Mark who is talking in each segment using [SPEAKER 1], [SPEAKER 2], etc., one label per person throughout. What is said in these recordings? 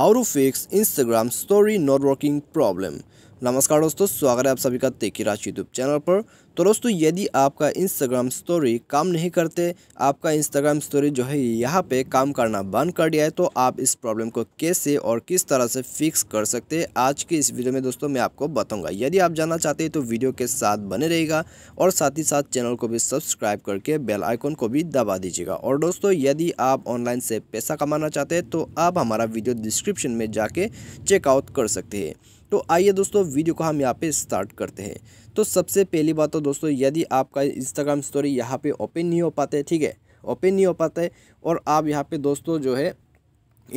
[SPEAKER 1] How to fix Instagram story not working problem. नमस्कार दोस्तों स्वागत है आप सभी का तेकी राज यूट्यूब चैनल पर तो दोस्तों यदि आपका इंस्टाग्राम स्टोरी काम नहीं करते आपका इंस्टाग्राम स्टोरी जो है यहाँ पे काम करना बंद कर दिया है तो आप इस प्रॉब्लम को कैसे और किस तरह से फिक्स कर सकते हैं आज के इस वीडियो में दोस्तों मैं आपको बताऊँगा यदि आप जानना चाहते हैं तो वीडियो के साथ बने रहेगा और साथ ही साथ चैनल को भी सब्सक्राइब करके बेल आइकॉन को भी दबा दीजिएगा और दोस्तों यदि आप ऑनलाइन से पैसा कमाना चाहते हैं तो आप हमारा वीडियो डिस्क्रिप्शन में जाके चेकआउट कर सकते हैं तो आइए दोस्तों वीडियो को हम यहाँ पे स्टार्ट करते हैं तो सबसे पहली बात तो दोस्तों यदि आपका इंस्टाग्राम स्टोरी यहाँ पे ओपन नहीं हो पाते ठीक है ओपन नहीं हो पाता है और आप यहाँ पे दोस्तों जो है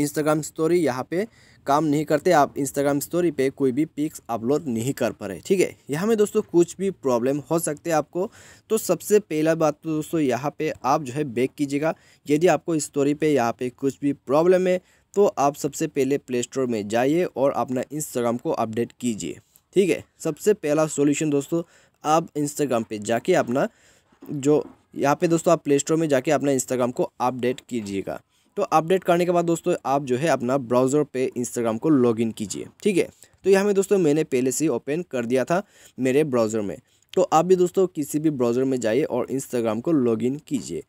[SPEAKER 1] इंस्टाग्राम स्टोरी यहाँ पे काम नहीं करते आप इंस्टाग्राम स्टोरी पे कोई भी पिक्स अपलोड नहीं कर पा रहे ठीक है यहाँ में दोस्तों कुछ भी प्रॉब्लम हो सकते हैं आपको तो सबसे पहला बात तो दोस्तों यहाँ पे आप जो है बैक कीजिएगा यदि आपको स्टोरी पे यहाँ पे कुछ भी प्रॉब्लम है तो आप सबसे पहले प्ले स्टोर में जाइए और अपना इंस्टाग्राम को अपडेट कीजिए ठीक है सबसे पहला सॉल्यूशन दोस्तों आप इंस्टाग्राम पे जाके अपना जो यहाँ पे दोस्तों आप प्ले स्टोर में जाके अपना इंस्टाग्राम को अपडेट कीजिएगा तो अपडेट करने के बाद दोस्तों आप जो है अपना ब्राउज़र पे इंस्टाग्राम को लॉगिन कीजिए ठीक है तो यहाँ में दोस्तों मैंने पहले से ही ओपन कर दिया था मेरे ब्राउज़र में तो आप भी दोस्तों किसी भी ब्राउज़र में जाइए और इंस्टाग्राम को लॉगिन कीजिए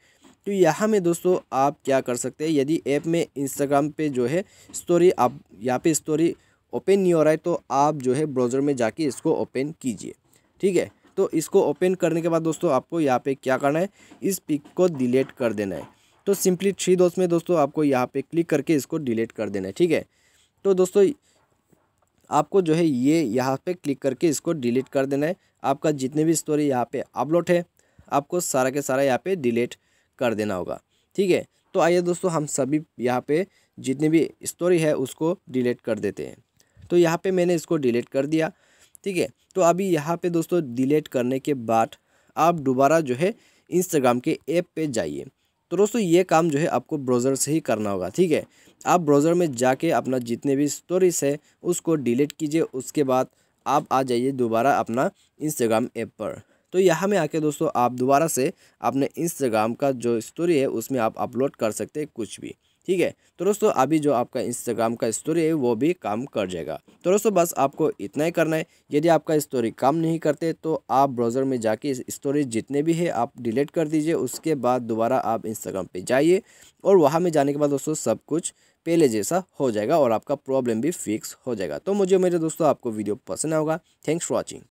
[SPEAKER 1] तो यहाँ में दोस्तों आप क्या कर सकते हैं यदि ऐप में इंस्टाग्राम पे जो है स्टोरी आप यहाँ पे स्टोरी ओपन नहीं हो रहा है तो आप जो है ब्राउज़र में जाके इसको ओपन कीजिए ठीक है तो इसको ओपन करने के बाद दोस्तों आपको यहाँ पे क्या करना है इस पिक को डिलीट कर देना है तो सिंपली थ्री दोस्त में दोस्तों आपको यहाँ पर क्लिक करके इसको डिलीट कर देना है ठीक है तो दोस्तों आपको जो है ये यहाँ पर क्लिक करके इसको डिलीट कर देना है आपका जितने भी स्टोरी यहाँ पर अपलोड है आपको सारा के सारा यहाँ पर डिलीट कर देना होगा ठीक है तो आइए दोस्तों हम सभी यहाँ पे जितनी भी स्टोरी है उसको डिलीट कर देते हैं तो यहाँ पे मैंने इसको डिलीट कर दिया ठीक है तो अभी यहाँ पे दोस्तों डिलीट करने के बाद आप दोबारा जो है इंस्टाग्राम के ऐप पे जाइए तो दोस्तों ये काम जो है आपको ब्राउज़र से ही करना होगा ठीक है आप ब्राउज़र में जाके अपना जितने भी स्टोरीज है उसको डिलीट कीजिए उसके बाद आप आ जाइए दोबारा अपना इंस्टाग्राम ऐप पर तो यहाँ में आके दोस्तों आप दोबारा से अपने इंस्टाग्राम का जो स्टोरी है उसमें आप अपलोड कर सकते हैं कुछ भी ठीक है तो दोस्तों अभी जो आपका इंस्टाग्राम का स्टोरी है वो भी काम कर जाएगा तो दोस्तों बस आपको इतना ही करना है यदि आपका स्टोरी काम नहीं करते तो आप ब्राउज़र में जाके स्टोरी जितने भी है आप डिलीट कर दीजिए उसके बाद दोबारा आप इंस्टाग्राम पे जाइए और वहाँ में जाने के बाद दोस्तों सब कुछ पहले जैसा हो जाएगा और आपका प्रॉब्लम भी फिक्स हो जाएगा तो मुझे मेरे दोस्तों आपको वीडियो पसंद आएगा थैंक्स फॉर वॉचिंग